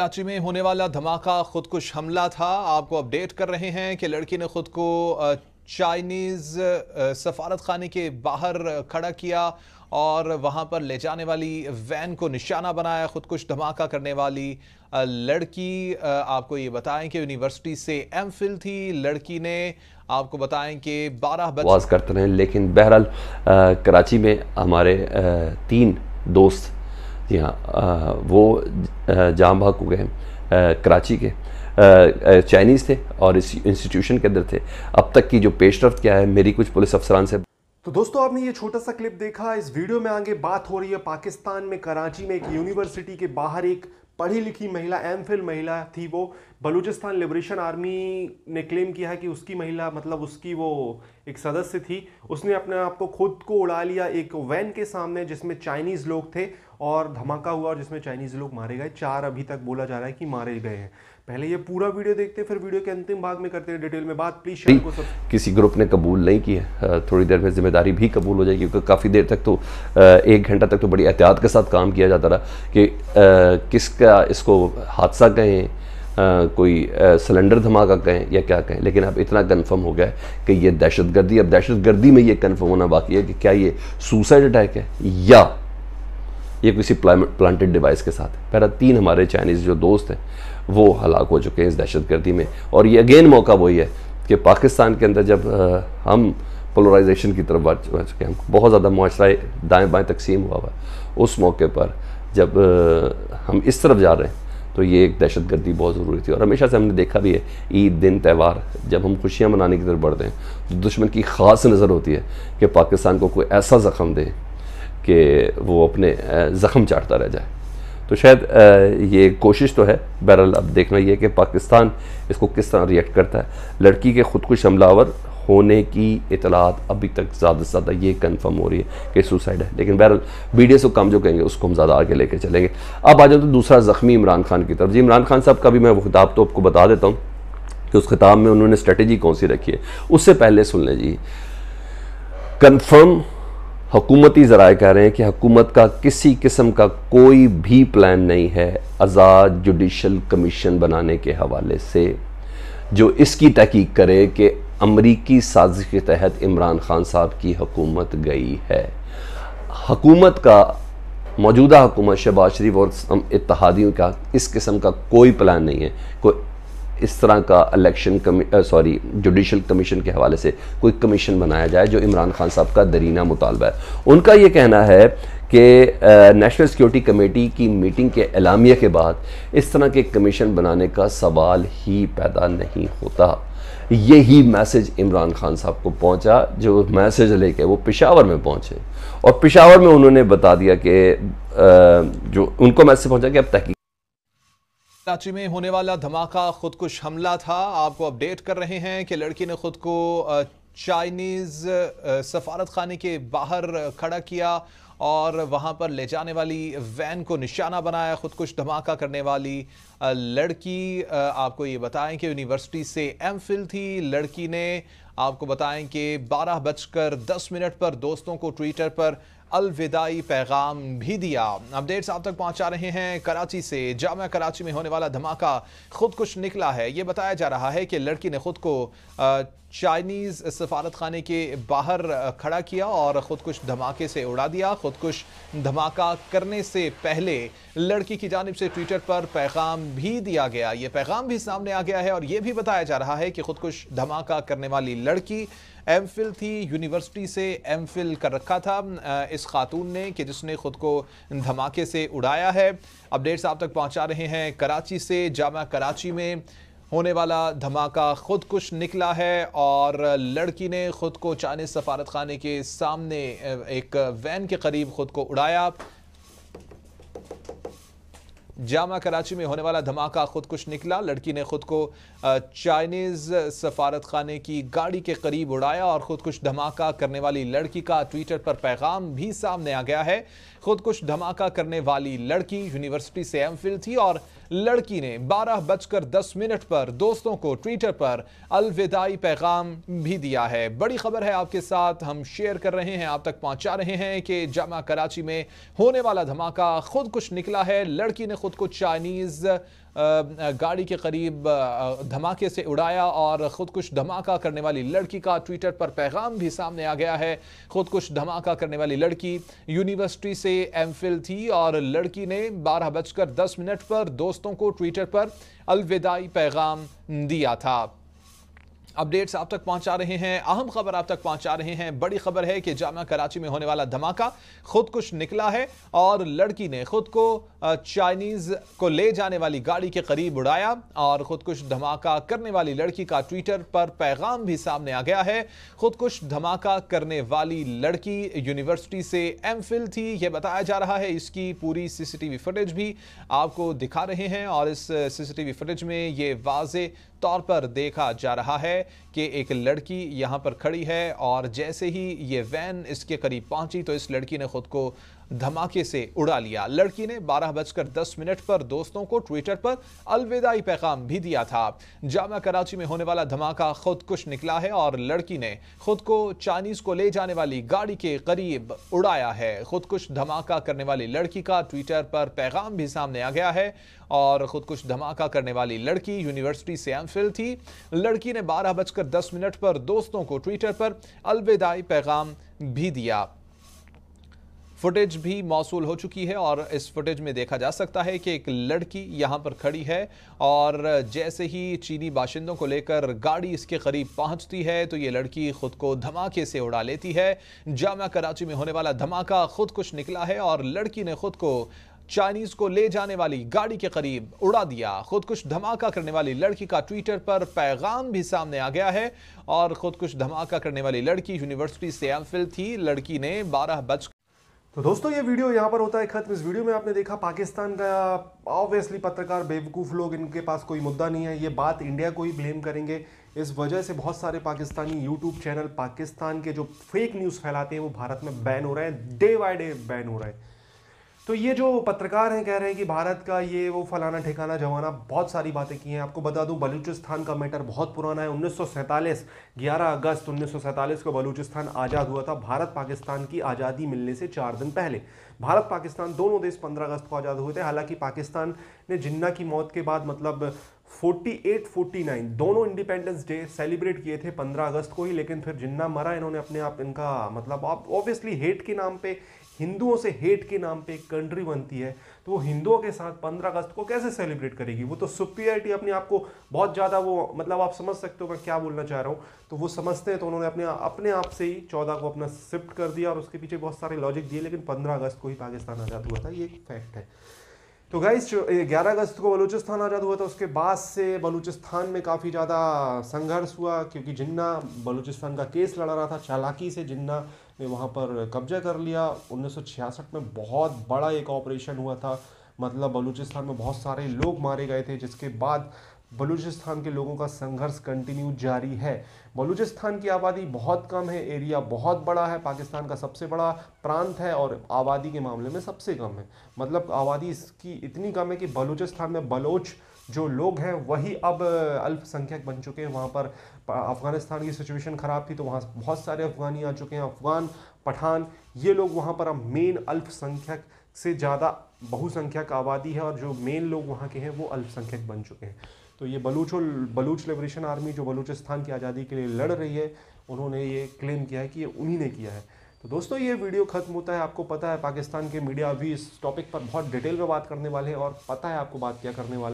कराची में होने वाला धमाका खुदकुश हमला था आपको अपडेट कर रहे हैं कि लड़की ने खुद को चाइनीज़ सफारत खाने के बाहर खड़ा किया और वहां पर ले जाने वाली वैन को निशाना बनाया खुदकुश धमाका करने वाली लड़की आपको ये बताएं कि यूनिवर्सिटी से एम फिल थी लड़की ने आपको बताएं कि बारह बज करते रहे लेकिन बहरहाल कराची में हमारे तीन दोस्त जी हाँ वो जाम भाग हो गए कराची के चाइनीज़ थे और इस इंस्टीट्यूशन के अंदर थे अब तक की जो पेशरफ क्या है मेरी कुछ पुलिस अफसरान से तो दोस्तों आपने ये छोटा सा क्लिप देखा इस वीडियो में आगे बात हो रही है पाकिस्तान में कराची में एक यूनिवर्सिटी के बाहर एक पढ़ी लिखी महिला एम महिला थी वो बलूचिस्तान लिबरेशन आर्मी ने क्लेम किया है कि उसकी महिला मतलब उसकी वो एक सदस्य थी उसने अपने आप को खुद को उड़ा लिया एक वैन के सामने जिसमें चाइनीज़ लोग थे और धमाका हुआ और जिसमें चाइनीज़ लोग मारे गए चार अभी तक बोला जा रहा है कि मारे गए हैं पहले ये पूरा वीडियो देखते हैं फिर वीडियो के अंतिम भाग में करते हैं डिटेल में बात प्लीज शेयर को सब किसी ग्रुप ने कबूल नहीं किया थोड़ी देर में जिम्मेदारी भी कबूल हो जाएगी क्योंकि काफ़ी देर तक तो एक घंटा तक तो बड़ी एहतियात के साथ काम किया जाता रहा कि किसका इसको हादसा कहें कोई सिलेंडर धमाका कहें या क्या कहें लेकिन अब इतना कन्फर्म हो गया है कि ये दहशत गर्दी अब दहशत गर्दी में ये कन्फर्म होना बाकी है कि क्या ये सुसाइड अटैक है या ये किसी प्लांटेड डिवाइस के साथ है पहला तीन हमारे चाइनीज़ जो दोस्त हैं वो हलाक हो चुके हैं इस दहशत गर्दी में और ये अगेन मौका वही है कि पाकिस्तान के अंदर जब हम पोलराइजेशन की तरफ बढ़ चुके हैं बहुत ज़्यादा माशरा दाएँ बाएँ तकसीम हुआ हुआ उस मौके पर जब हम इस तरफ जा रहे हैं तो ये एक दहशत गर्दी बहुत ज़रूरी थी और हमेशा से हमने देखा भी है ईद दिन त्यौहार जब हम खुशियाँ मनाने की तरफ बढ़ते हैं तो दुश्मन की ख़ास नज़र होती है कि पाकिस्तान को कोई ऐसा ज़ख़म दे कि वो अपने ज़ख़म चाटता रह जाए तो शायद ये कोशिश तो है बहरहाल अब देखना यह कि पाकिस्तान इसको किस तरह रिएक्ट करता है लड़की के खुदकुश हमलावर होने की इतलात अभी तक ज़्यादा से ज़्यादा ये कन्फर्म हो रही है कि सुसाइड है लेकिन बहरहाल एस को कम जो कहेंगे उसको हम ज़्यादा आगे लेके चलेंगे अब आ जाओ तो दूसरा ज़ख्मी इमरान खान की तरफ जी इमरान खान साहब का भी मैं वो खिताब तो आपको बता देता हूँ कि उस खिताब में उन्होंने स्ट्रेटेजी कौन सी रखी है उससे पहले सुन लें जी कन्फर्म हकूमती जराए कह रहे हैं कि हकूमत का किसी किस्म का कोई भी प्लान नहीं है आज़ाद जुडिशल कमीशन बनाने के हवाले से जो इसकी तहकीक करे कि अमरीकी साजिश के तहत इमरान खान साहब की हकूमत गई है हकूमत का मौजूदा हुकूमत शहबाज शरीफ और इतिहादियों का इस किस्म का कोई प्लान नहीं है कोई इस तरह का इलेक्शन सॉरी जुडिशल कमीशन के हवाले से कोई कमीशन बनाया जाए जो इमरान खान साहब का दरीना मुतालबा है उनका यह कहना है कि नेशनल सिक्योरिटी कमेटी की मीटिंग के एलामिया के बाद इस तरह के कमीशन बनाने का सवाल ही पैदा नहीं होता यही मैसेज इमरान खान साहब को पहुंचा जो मैसेज लेके वो पिशावर में पहुंचे और पिशावर में उन्होंने बता दिया कि जो उनको मैसेज पहुंचा कि अब तहकीक कराची में होने वाला धमाका खुदकुश हमला था आपको अपडेट कर रहे हैं कि लड़की ने खुद को चाइनीज़ सफारत खाने के बाहर खड़ा किया और वहाँ पर ले जाने वाली वैन को निशाना बनाया खुदकुश धमाका करने वाली लड़की आपको ये बताएं कि यूनिवर्सिटी से एम थी लड़की ने आपको बताएं कि बारह बजकर दस मिनट पर दोस्तों को ट्विटर पर अलविदाई पैगाम भी दिया अपडेट्स आप तक पहुंचा रहे हैं कराची से जामा कराची में होने वाला धमाका खुद कुछ निकला है ये बताया जा रहा है कि लड़की ने खुद को चाइनीज़ सफारत खाने के बाहर खड़ा किया और खुद कुछ धमाके से उड़ा दिया खुद खुदकुश धमाका करने से पहले लड़की की जानब से ट्विटर पर पैगाम भी दिया गया ये पैगाम भी सामने आ गया है और ये भी बताया जा रहा है कि खुदकुश धमाका करने वाली लड़की एम फिल थी यूनिवर्सिटी से एम फिल कर रखा था इस खातून ने कि जिसने ख़ुद को धमाके से उड़ाया है अपडेट्स आप तक पहुंचा रहे हैं कराची से जामा कराची में होने वाला धमाका खुद कुछ निकला है और लड़की ने खुद को चाइनीज सफारत खाने के सामने एक वैन के करीब खुद को उड़ाया जामा कराची में होने वाला धमाका खुद कुछ निकला लड़की ने खुद को चाइनीज़ सफारत खाने की गाड़ी के करीब उड़ाया और खुद कुछ धमाका करने वाली लड़की का ट्विटर पर पैगाम भी सामने आ गया है खुद कुछ धमाका करने वाली लड़की यूनिवर्सिटी से एम थी और लड़की ने बारह बजकर दस मिनट पर दोस्तों को ट्विटर पर अलविदाई पैगाम भी दिया है बड़ी खबर है आपके साथ हम शेयर कर रहे हैं आप तक पहुंचा रहे हैं कि जामा कराची में होने वाला धमाका खुद कुछ निकला है लड़की ने खुद खुद को चाइनीज़ गाड़ी के करीब धमाके से उड़ाया और ख़ुदकुश धमाका करने वाली लड़की का ट्विटर पर पैगाम भी सामने आ गया है ख़ुदकुश धमाका करने वाली लड़की यूनिवर्सिटी से एम थी और लड़की ने बारह बजकर दस मिनट पर दोस्तों को ट्विटर पर अलविदाई पैगाम दिया था अपडेट्स आप तक पहुंचा रहे हैं अहम खबर आप तक पहुंचा रहे हैं बड़ी खबर है कि जामा कराची में होने वाला धमाका खुद कुछ निकला है और लड़की ने खुद को चाइनीज को ले जाने वाली गाड़ी के करीब उड़ाया और खुद कुछ धमाका करने वाली लड़की का ट्विटर पर पैगाम भी सामने आ गया है खुद कुछ धमाका करने वाली लड़की यूनिवर्सिटी से एम थी यह बताया जा रहा है इसकी पूरी सीसीटीवी फुटेज भी आपको दिखा रहे हैं और इस सीसीटीवी फुटेज में ये वाज तौर पर देखा जा रहा है कि एक लड़की यहां पर खड़ी है और जैसे ही ये वैन इसके करीब पहुंची तो इस लड़की ने खुद को धमाके से उड़ा लिया लड़की ने बारह बजकर दस मिनट पर दोस्तों को ट्विटर पर अलविदाई पैगाम भी दिया था जामा कराची में होने वाला धमाका खुद कुछ निकला है और लड़की ने खुद को चाइनीज को ले जाने वाली गाड़ी के करीब उड़ाया है खुद कुछ धमाका करने वाली लड़की का ट्विटर पर पैगाम भी सामने आ गया है और खुद कुछ धमाका करने वाली लड़की यूनिवर्सिटी से एम फिल थी लड़की ने बारह बजकर दस मिनट पर दोस्तों को ट्विटर पर अलविदाई पैगाम भी दिया फुटेज भी मौसू हो चुकी है और इस फुटेज में देखा जा सकता है कि एक लड़की यहां पर खड़ी है और जैसे ही चीनी बाशिंदों को लेकर गाड़ी इसके करीब पहुंचती है तो ये लड़की खुद को धमाके से उड़ा लेती है जामा कराची में होने वाला धमाका खुद कुछ निकला है और लड़की ने खुद को चाइनीज को ले जाने वाली गाड़ी के करीब उड़ा दिया खुदकुश धमाका करने वाली लड़की का ट्विटर पर पैगाम भी सामने आ गया है और खुदकुश धमाका करने वाली लड़की यूनिवर्सिटी से एमफिल थी लड़की ने बारह बज तो दोस्तों ये वीडियो यहाँ पर होता है खत्म इस वीडियो में आपने देखा पाकिस्तान का ऑब्वियसली पत्रकार बेवकूफ़ लोग इनके पास कोई मुद्दा नहीं है ये बात इंडिया को ही ब्लेम करेंगे इस वजह से बहुत सारे पाकिस्तानी यूट्यूब चैनल पाकिस्तान के जो फेक न्यूज़ फैलाते हैं वो भारत में बैन हो रहे हैं डे बाय डे बैन हो रहे हैं तो ये जो पत्रकार हैं कह रहे हैं कि भारत का ये वो फलाना ठिकाना जमाना बहुत सारी बातें की हैं आपको बता दूं बलूचिस्तान का मैटर बहुत पुराना है उन्नीस 11 अगस्त उन्नीस को बलूचिस्तान आज़ाद हुआ था भारत पाकिस्तान की आज़ादी मिलने से चार दिन पहले भारत पाकिस्तान दोनों देश 15 अगस्त को आज़ाद हुए थे हालांकि पाकिस्तान ने जिन्ना की मौत के बाद मतलब 48, 49 दोनों इंडिपेंडेंस डे सेलिब्रेट किए थे 15 अगस्त को ही लेकिन फिर जिन्ना मरा इन्होंने अपने आप इनका मतलब आप ऑब्वियसली हेट के नाम पे हिंदुओं से हेट के नाम पे एक कंट्री बनती है तो वो हिंदुओं के साथ 15 अगस्त को कैसे सेलिब्रेट करेगी वो तो सुप्रियरिटी अपने आप को बहुत ज़्यादा वो मतलब आप समझ सकते हो मैं क्या बोलना चाह रहा हूँ तो वो समझते हैं तो उन्होंने अपने अपने आप से ही चौदह को अपना शिफ्ट कर दिया और उसके पीछे बहुत सारे लॉजिक दिए लेकिन पंद्रह अगस्त को ही पाकिस्तान आज़ाद हुआ था ये एक फैक्ट है तो गाइस ग्यारह अगस्त को बलूचिस्तान आज़ाद हुआ था उसके बाद से बलूचिस्तान में काफ़ी ज़्यादा संघर्ष हुआ क्योंकि जिन्ना बलूचिस्तान का केस लड़ा रहा था चालाकी से जिन्ना ने वहाँ पर कब्जा कर लिया 1966 में बहुत बड़ा एक ऑपरेशन हुआ था मतलब बलूचिस्तान में बहुत सारे लोग मारे गए थे जिसके बाद बलूचिस्तान के लोगों का संघर्ष कंटिन्यू जारी है बलूचिस्तान की आबादी बहुत कम है एरिया बहुत बड़ा है पाकिस्तान का सबसे बड़ा प्रांत है और आबादी के मामले में सबसे कम है मतलब आबादी इसकी इतनी कम है कि बलूचिस्तान में बलोच जो लोग हैं वही अब अल्पसंख्यक बन चुके हैं वहाँ पर अफ़गानिस्तान की सिचुएशन ख़राब थी तो वहाँ बहुत सारे अफ़गानी आ चुके हैं अफ़गान पठान ये लोग वहाँ पर अब मेन अल्पसंख्यक से ज़्यादा बहुसंख्यक आबादी है और जो मेन लोग वहाँ के हैं वो अल्पसंख्यक बन चुके हैं तो ये बलूच बलूच लिबरेशन आर्मी जो बलूचिस्तान की आज़ादी के लिए लड़ रही है उन्होंने ये क्लेम किया है कि ये उन्हीं ने किया है तो दोस्तों ये वीडियो ख़त्म होता है आपको पता है पाकिस्तान के मीडिया अभी इस टॉपिक पर बहुत डिटेल में बात करने वाले हैं और पता है आपको बात क्या करने वाले